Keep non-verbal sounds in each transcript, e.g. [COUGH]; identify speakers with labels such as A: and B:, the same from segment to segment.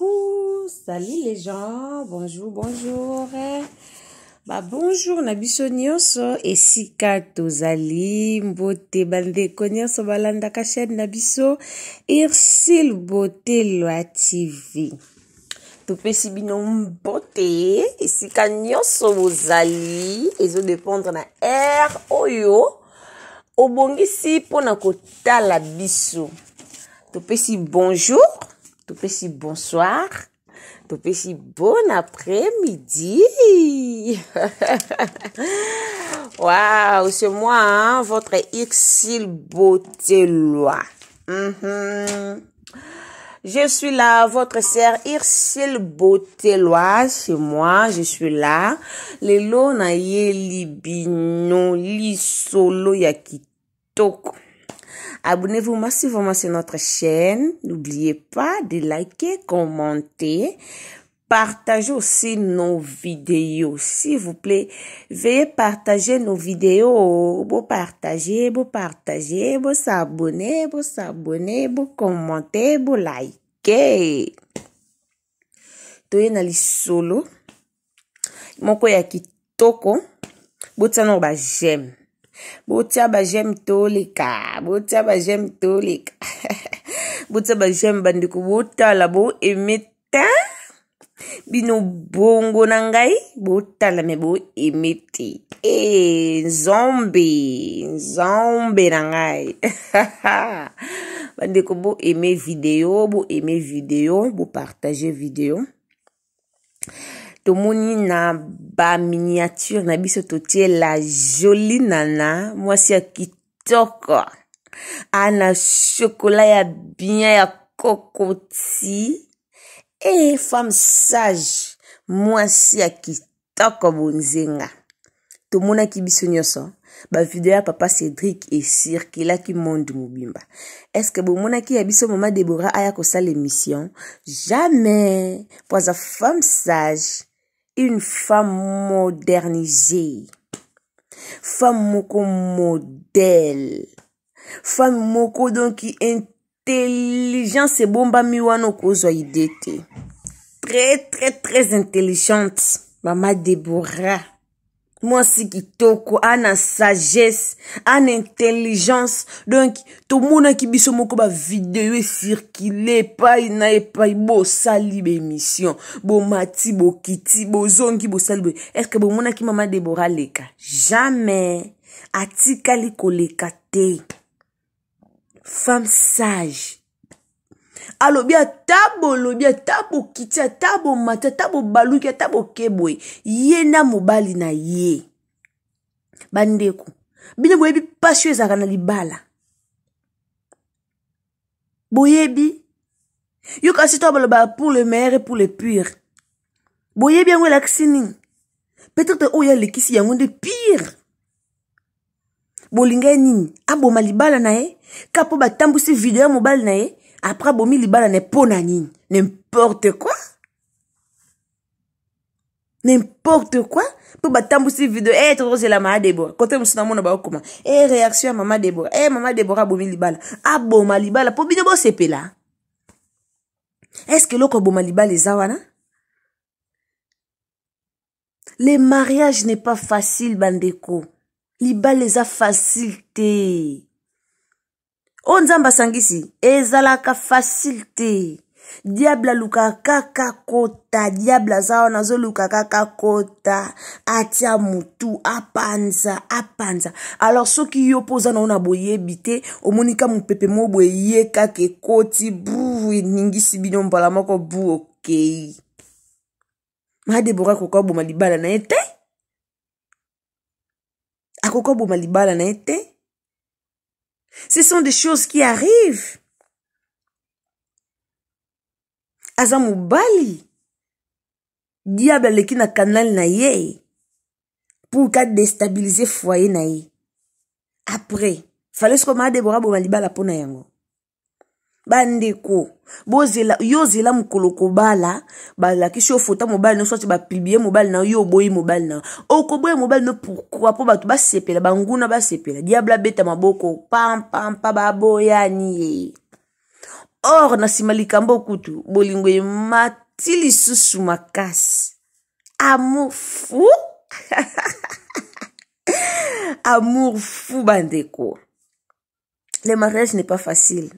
A: coucou salut les gens bonjour bonjour ba bonjour na biso nyonso esika tozali mbote bandeko nyonso balandaka chaîne na biso ursile botelwa tv topesi bino mbote esika nyonso bozali ezodépendre na aire oyo obongisi mpona kotala biso topesi bonjour si bonsoir si bon après-midi [LAUGHS] waouh c'est moi hein, votre Xil beauté mhm. Je suis là, votre sœur beauté Botelois, c'est moi, je suis là. Lelo na ye libino, solo ya Abonnez-vous massivement sur notre chaîne. N'oubliez pas de liker, commenter. Partagez aussi nos vidéos. S'il vous plaît, veuillez partager nos vidéos. Beau partager, beau partager, beau s'abonner, beau s'abonner, beau commenter, beau liker. toyena lisolo moko ya kitoko botisana ngo bajeme botya bajeme toleka botya bajeme toleka [LAUGHS] botya bajeme bandeko botala boeme ta bino bongo na ngai botala me boeme te e eh, nzambe nzambe na ngai [LAUGHS] bandeko boeme video boeme video bopartage video tomoni na baminiature na biso totie la jolie nana mwasi ya kitoko ana shokola ya bien ya kokoti e femme sage mwasi ya kitoko bonzenga tomonaki biso nyonso bavideo ya papa cédrik esirkulaki monde mobimba estce bomonaki ya biso mama debora aya kosala émission jamais po aza femme sage une femme modernisée, femme moko modèle, femme moko donki intelligence ebombami wana okozwa ide te très très très intelligente mama debora mwasi kitoko ana sagesse ana intelligence donk tomonaki biso moko bavideo esirkile epai na epai bosali bémission bomati bokiti bozongi bosali boye estce bomonaki mama debora leka jamais atikali koleka te femme sage alobi ata bolobi ata bokiti ata bomati ata bobaluki ata bokeboye ye na mobali na ye bandeko bino boyebi mpasi oyo ezalaka na libala boyebi yo kasi to baloba pour le meilleur et pour le pire boyebi yango elakisi nini peut-être oyo alekisi yango nde pire bolingai nini aboma libala na ye ka mpo batambusi video ya mobali na ye après bomi libala ne mpo na nini n'importe quoi n'importe quoi mpo batambusi video e eh, tokozela mama debora kote mosusu namona baokoma e eh, réaction ya mama debora e eh, mama debora abomi libala aboma ah, libala mpo bino bosepela estce eloko aboma libala eza wana le mariage n'est pas facile bandeko libala eza facile te oyo oh, nzambe asangisi ezalaka fasile te diable aluka kaka kota diable aza wana azoluka kaka kota atia motu apanza apanza alors soki yo mpo oza na yo na boyebi te omonika mopepe mo boye kaka ekoti bu eningisi bino mbala moko bu okei madebora akoki aboma libala na ye te akoki aboma libala na ye te Ce sont des choses qui arrivent. aza mobali diable aleki na kanali na ye pour ka destabilize foyer na ye après fale soko maa debora boma libala mpo na yango bandeko bozela yozela mokolo kobala balakisi ofota mobali no soki bapiblie mobali na yo yo oboyi mobali na yo okoboya mobali no pourkua mpo bato basepela banguna basepela diable abeta maboko pampampa baboyani ye or na nsima likambo kutu bolingo emati lisusu makasi amour fou [LAUGHS] amour fou bandeko le mariage n'est pas facile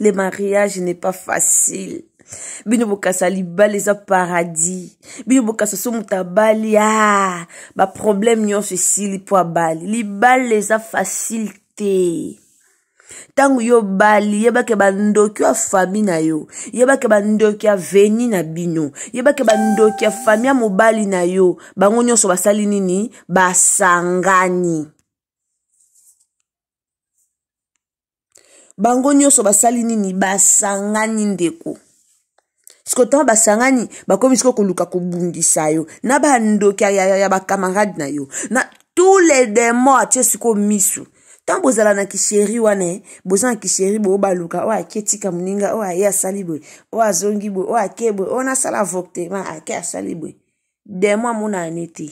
A: le mariage n'est pas facile bino bokasa libala eza paradis bino bokasa so moto abali a ah, baproblème nyonso esili mpo abali libala eza facile te ntango yo bali yebaka bandoki ya fami na yo yebaka bandoki ya veni na bino yebaka bandoki ya fami ya mobali na yo bango nyonso basali nini basangani bango nyonso basali nini basangani ndeko siko ntango basangani bakomi siko koluka kobundisa yo na bandoki ya, ya, ya bakamarade na yo na tous les démon atie siko misu ntango bozala na kisheri wana eh, boza na kisheri boyo baluka oyo oh, ake tika moninga oyo oh, aye asali boye oyo azongi boye oyo ake boye oyo nasala avoctema ake asali boye démon amonana ne te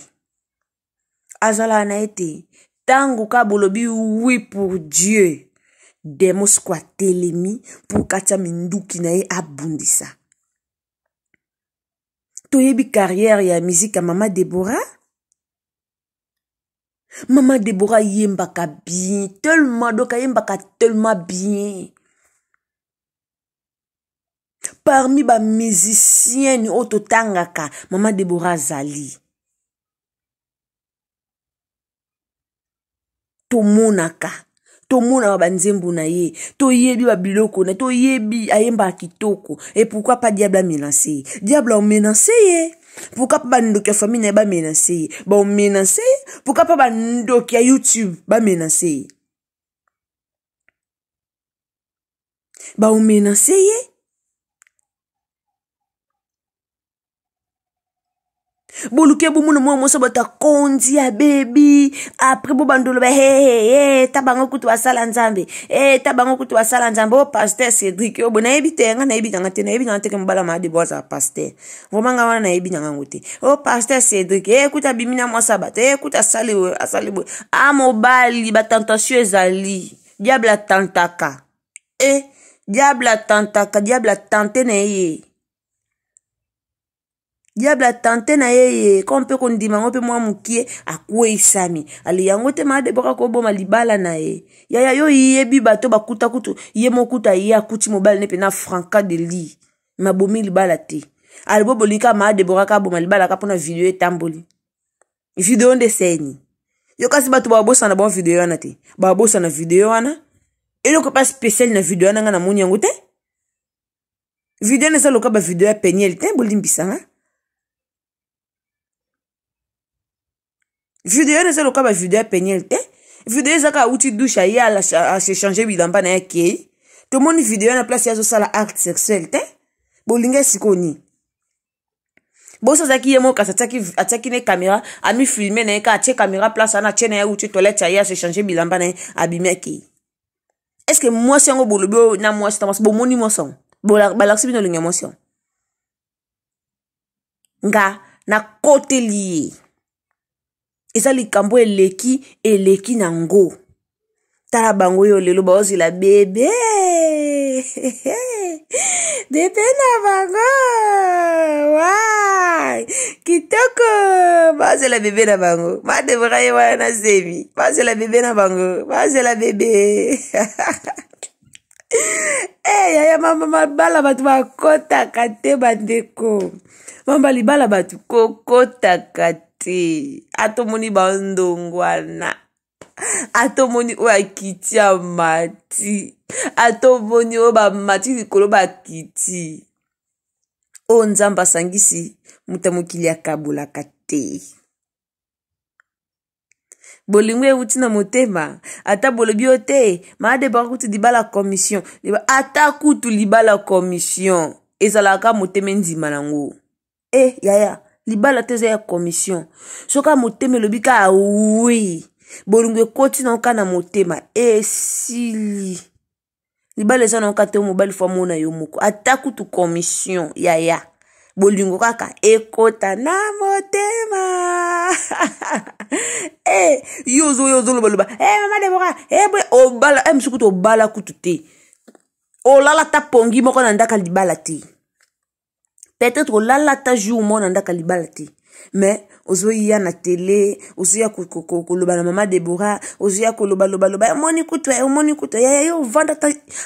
A: azalaka na ye te ntango ka bolobi oui pour dieu demos kwatelemi mpo katya minduki na ye abundisa toyebi karriere ya mizika mama debora mama debora ayembaka bien tellement donc ayembaka tellement bien parmi bamusicienne oyo totangaka mama debora azali tomonaka tomonaka banzembo na ye toyebi babiloko na ye toyebi ayembaka kitoko e pourkui pa diable amenase ye diable aomenase ye pourkui mpa bandoki ya famille na ye bamenase ye baomenase ye pourkui mpa bandoki ya youtube bamenase ye baomenase ye bamwe monso bato akondi abebi apres bo bandolo ba heheye ta bango kutu basala nzambe e ta bango kutu basala nzambe o oh, paster cédrik oyo oh, bo nayebi te yanga nayebi nanga te nayebi nanga teke mobala mayade bo azala paster vraimen nga wana nayebi nanga ngo te o oh, paster cédrik e kuta abimi na mwasi ya bato e kuta asali boye asali boye amobali batentation ezali diable atantaka e eh, diable atantaka diable atante na ye diable atante na ye ye ko mpe kondima ngo mpe mwa mokie akweyisami ale yango te madebora koboma libala na ye yaya yo yebi bato bakuta kutu ye mokuta ye akuti mobali ne mpena franca de li mabomi libala te alibo bolika madebora kaboma libala ka mpona video etamboli video nde seni yo kasi bato babosana bango video wana te babosana video wana eloko mpa spesiale na video wana nga namoni yango te video wana eza loka bavideo ya peniel te bolimbisanga video wana eza loka bavideo ya peniel te video eza kaka auti dushe ayala asechange bilamba na ye akei tomoni video wana place azosala acte sexuel te bolinga esiko nini boso azalaki ye moko kasi atiaki ne kamera amifilme na ye ka atie kamera place wana atie na ye auti toilette ya ye asechange bilamba na ye abimi akei estce mwasi yango bolobi na mwasi na mwasi bomoni mwasi yango balakisi bino olenge mwasi yango nga nakoteli ye eza likambo eleki eleki na ngo tala bango oyo lelo baozela bebe [LAUGHS] bebe na bango wai kitoko baozela bebe na bango madevra ye wana na zemi baozela bebe na bango baozela bebe [LAUGHS] eh, yaya mama mabala bato bakɔtaka te bandeko mama libala bato kokɔtaka te atomoni bandongwana atomoni oyo akiti ya mati atomoni oyo bamati likolo bakiti oyo nzambe asangisi moto ya mokili akabolaka te bolingo euti na motema ata bolobi yo te maadebaka kutu libala commission ata kutu libala commission ezalaka motema endima nango e eh, yaya libala te eza ya commission soki motema elobi ka awi bolingo ekoti na oka na motema esili libala eza na oka te mobali fo amona yo moko ata kutu commission yaya bolingo kaka ekota na motema [LAUGHS] e yo ozo yo ozolobaloba e mama debora eboye obala e mosuku to obala kutu te olala ta pongi moko na ndaka libala te peut-être olala ata ju omona ndaka libala te me ozoya na tele ozoya koloba na mama debora ozoya kolobaloba omoni kutu eh, omoni kutu yaya yo ovanda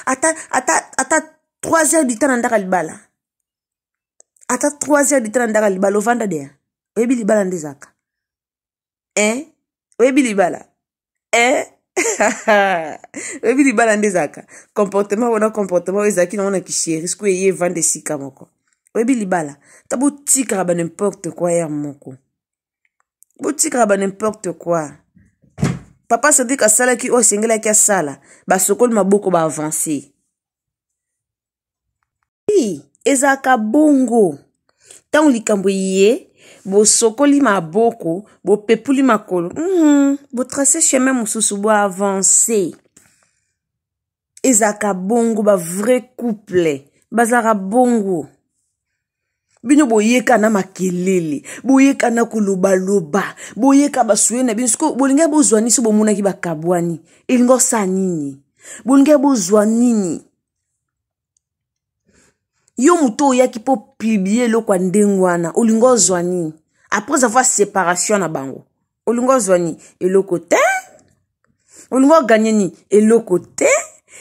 A: ata ata 3 heures du temps na ndaka libala ata 3 heures du temps na ndaka libala ovanda deya oyebi libala nde ezaka e oyebi libala e [LAUGHS] oyebi libala nde ezaka comportement wana comportement oyo ezalaki nango na kishéri sikoyo eye evanda esika moko oyebi libala ta botikaka ba nimporte kua yare moko botikaka ba nimporte kua papa sadik asalaki oyo asengelaki asala basokoli maboko baavanse ezalaka bongo ntango likambo ye bosokoli maboko bopepuli makolo mm -hmm. botrace chemin mosusu boavanse ezalaka bongo bavrai couple bazalaka bongo bino boyeka na makelele boyeka na kolobaloba boyeka basue na bino sikoyo bolingai bozwa nini so bomonaki bakabwani elinga osa nini bolingai bozwa nini yo moto oyaki mpo plibie eloko ya ndenge wana olinga ozwa nini après avoir séparation na bango olinga ozwa nini eloko te olinga oganye nini eloko te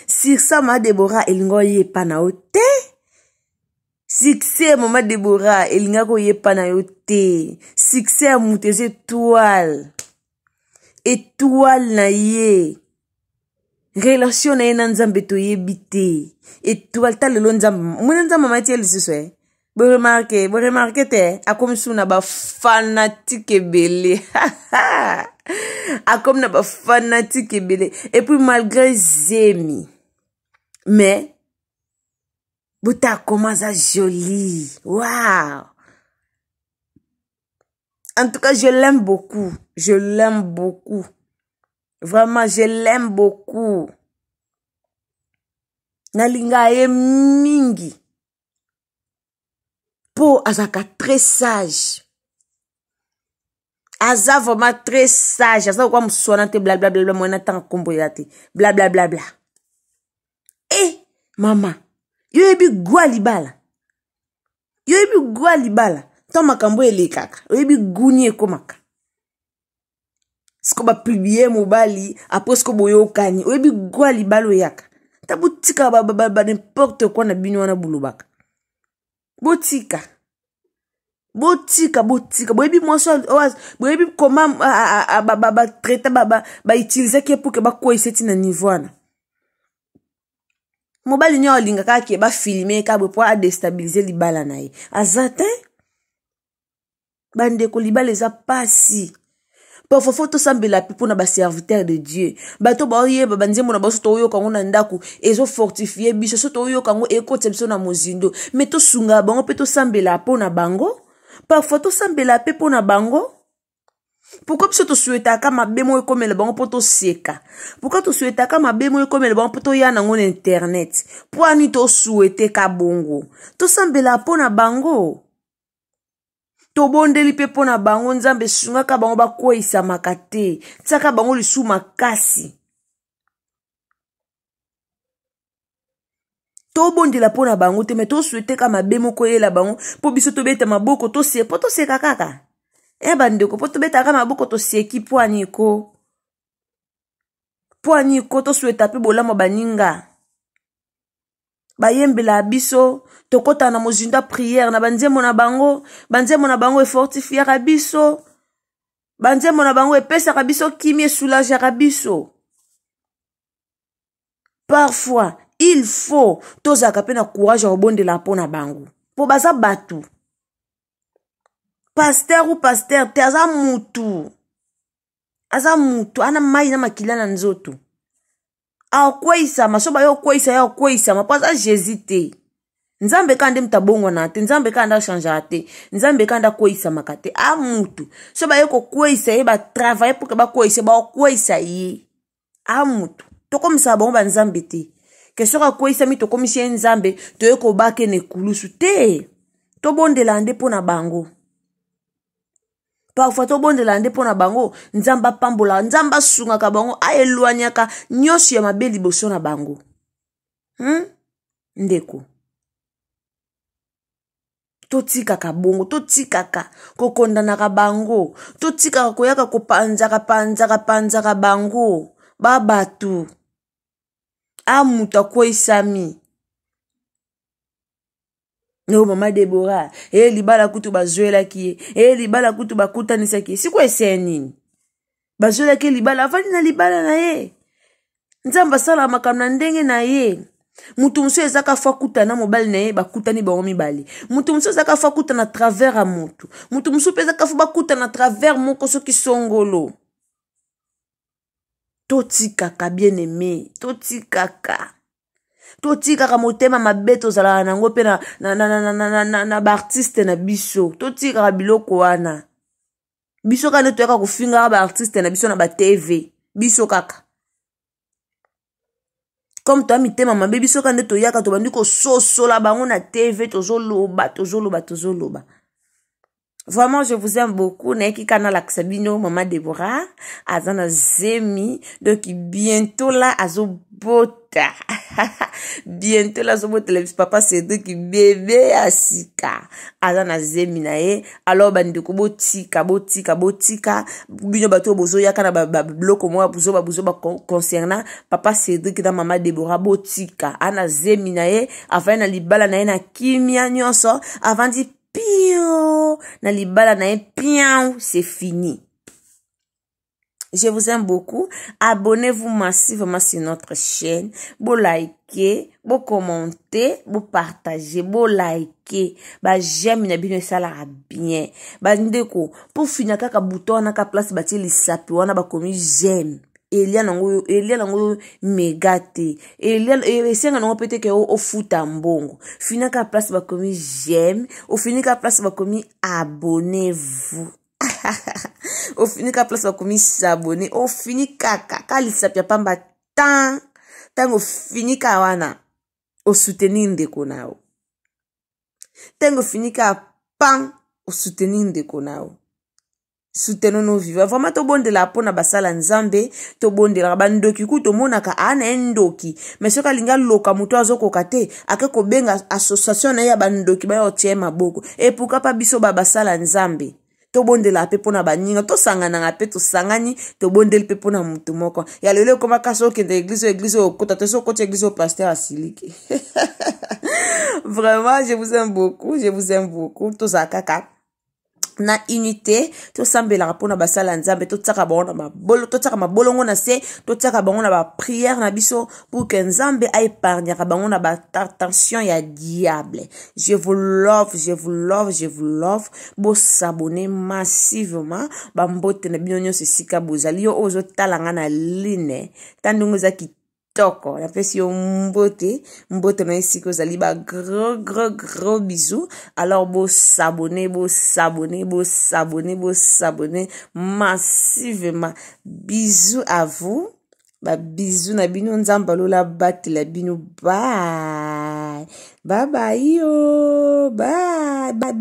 A: sirsa ma debora elinga oyepa na yo te sukse ya mama debora elingaki oyepa na yo te sukse ya moto eza etwale etwale na ye relation na ye na nzambe toyebi te etwale ta lelo nzambe mwana nzambe mama tie lisusu e eh? boremarke boremarke te akomi suu na bafanatike ebele [LAUGHS] akomi na bafanatike ebele epuis malgré zemi mais buta commence joli waouh en tout cas je l'aime beaucoup je l'aime beaucoup vraiment je l'aime beaucoup nalinga ye mingi mpo azalaka très sage aza vraiment très sage aza kokwa mosu wana te blablabla mwana ntanga nkombo ya te blablabla e mama yo oyebi gwa libala yo oyebi gwa libala ntango makambo elekaka oyebi guni ekómaka siko bapiblie mobali apres siko boyokani oyebi gwa libala oyaka nta botika banimporte kwa na bino wana bolobaka botika botika botika boyebi mwasi boyebi koma batraite baiutilizaki epuke bakweyise ti na niveau wana mobali nyo alingaka ake bafilme kabwe mpo adestabilize libala na ye aza te bandeko libala eza pasi mpo fofo tosambela mpe mpona baserviteur de dieu bato baoyeba banzembo na baso toyoka yango na ndako ezofortifie biso so toyoka yango ekotisa biso na mozindo me tosungaka bango mpe tosambela mpo na bango parfois tosambela mpe mpo na bango pourkoi biso toswetaka mabe moko ekomela bango mpo toseka pourkui toswetaka mabe moko ekomela bango mpo toya nango na internet mpo ani tosweteka bongo tosambela mpo na bango tobondeli mpe mpo na bango nzambe esungaka bango bakweyisamaka te tiaka bango lisusu makasi tobondela mpo na bango te me tosweteka mabe moko eyela bango mpo biso tobeta maboko toseka mpo toseka kaka eya bandeko mpo tobetaka maboko tosieki pwani ko pwani ko tosweta mpe bolamu baninga bayembela biso tokɔta na mozindo ya priere na banzembo na bango banzembo na bango efortifiaka biso banzembo na bango epesaka biso kimi esulageaka biso parfois il faut tozalaka mpe na courage ya kobondela mpo na bango mpo baza bato paster u paster te aza mutu aza mutu ana mai na makila na nzoto aokweisama so baye okweisa ye okweisama mpo aza jésus te nzambe kaa nde mutu abongwana te nzambe kaa nde achangeaka te nzambe kaa nde akweisamaka te amutu so baye kokweisa ye batravaille mpoke bakweisa baokweisa ye amutu tokomisaka bango banzambe te ke soki akweisami tokomisi ye nzambe toye kobakene kulusu te tobondela nde mpo na bango parfois tobondela nde mpo na bango nzambe apambolaka nzambe asungaka bango aelwanyaka nyonso ya mabe liboso na bango hmm? ndeko totikaka bongo totikaka kokondanaka bango totikaka koyaka kopanzaka panzaka panzaka bango babato amutu akweyisami o mama debora e eh, libala kutu bazwelaki ye eh, e libala kutu bakutanisaki ye sikoyo eseya nini bazwelaki libala afandi na libala na ye nzambe asala makambo na ndenge na ye motu mosusu ezaka fa kuta na mobali na ye bakutani bango mibale motu mosusu ezaka fa kuta na travers ya motu motu mosusu mpe ezaka fa bakuta na travers moko soki songolo totikaka bien aime totikaka totikaka motema mabe tozalaka nango mpe na, na, na, na, na, na, na, na baartiste na biso totikaka biloko wana biso kaka nde toyaka kofingaka baartiste na biso na batv biso kaka comme toya mitema mabe biso kaka nde toyaka tobandi kososola bango na tv tozoloba tozoloba tozoloba vraiment je vous aime beaucoup nayeki kana alakisa bino mama debora aza na zemi donc bientôt la azobota [LAUGHS] bientôt la azobotela biso papa cedrik bebe ya sika aza na zemi na ye alors bandeko botika botika botika bino bato oyo bozoyaka na babiloko moko bozoba bozoba concernant papa cedrik na mama debora botika aza na zemi na ye avandi na libala na ye na kimia nyonso avandi pio na libala na ye pian c'est fini je vous aime beaucoup abonnez-vous massivement sur notre chaîne bo likez bo commentez bo partagez bo likez ba j'aime na bino esalaka bien bandeko mpo fina kaka buto wana ka place batie lisapi wana bakomi j'aime elia nango elia nango mega te elia esenga nango mpe te ke ofuta mbongo fini kaka place bakomi j'aime ofini kaka place bakomi abonnez-vous [LAUGHS] ofini kaka place bakomi sabone ofini kaka kalisapi ya pamba tan ntango ofini kaka wana osoutenir ndeko na yo ntango ofini kaka pan osoutenir ndeko na yo sutenu novive vraimen tobondelaka mpona basala nzambe tobondelaka bandoki ku tomonaka aa na ye ndoki me soki alingi aloka moto azokoka te ake kobenga association na ye ya bandoki bayo otia ye maboko epuka mpa biso ba basala nzambe tobondelaka mpe mpona baninga tosanganaka mpe tosangani tobondeli mpe mpona motu moko ya lelo ekomaka so okende eglize oyo eglize oyo okota to so okoti eglize oyo paster asiliki [LAUGHS] vraiment je vous aime beaucoup je vous aime beaucoup tozala kaka na unité tosambelaka mpona basala ya nzambe totiaka bango na mabolo totiaka mabolongo na se totiaka bango na baprière na biso pour ke nzambe aépargnaka bango na batension ya diable je vous love je vous love je vous love bosabone massivement bambote na bino nyonso esika bozali yo oyo ozotala nga na line ta ndenge eza kitoko kitoko napesi yo mbote mbote na ye sika ozali bagros gros gros bizu alors bosabone bosabone bosabone bosabone massivement bizu à vous babizu na bino nzambe alola batela bino bay babai yo bay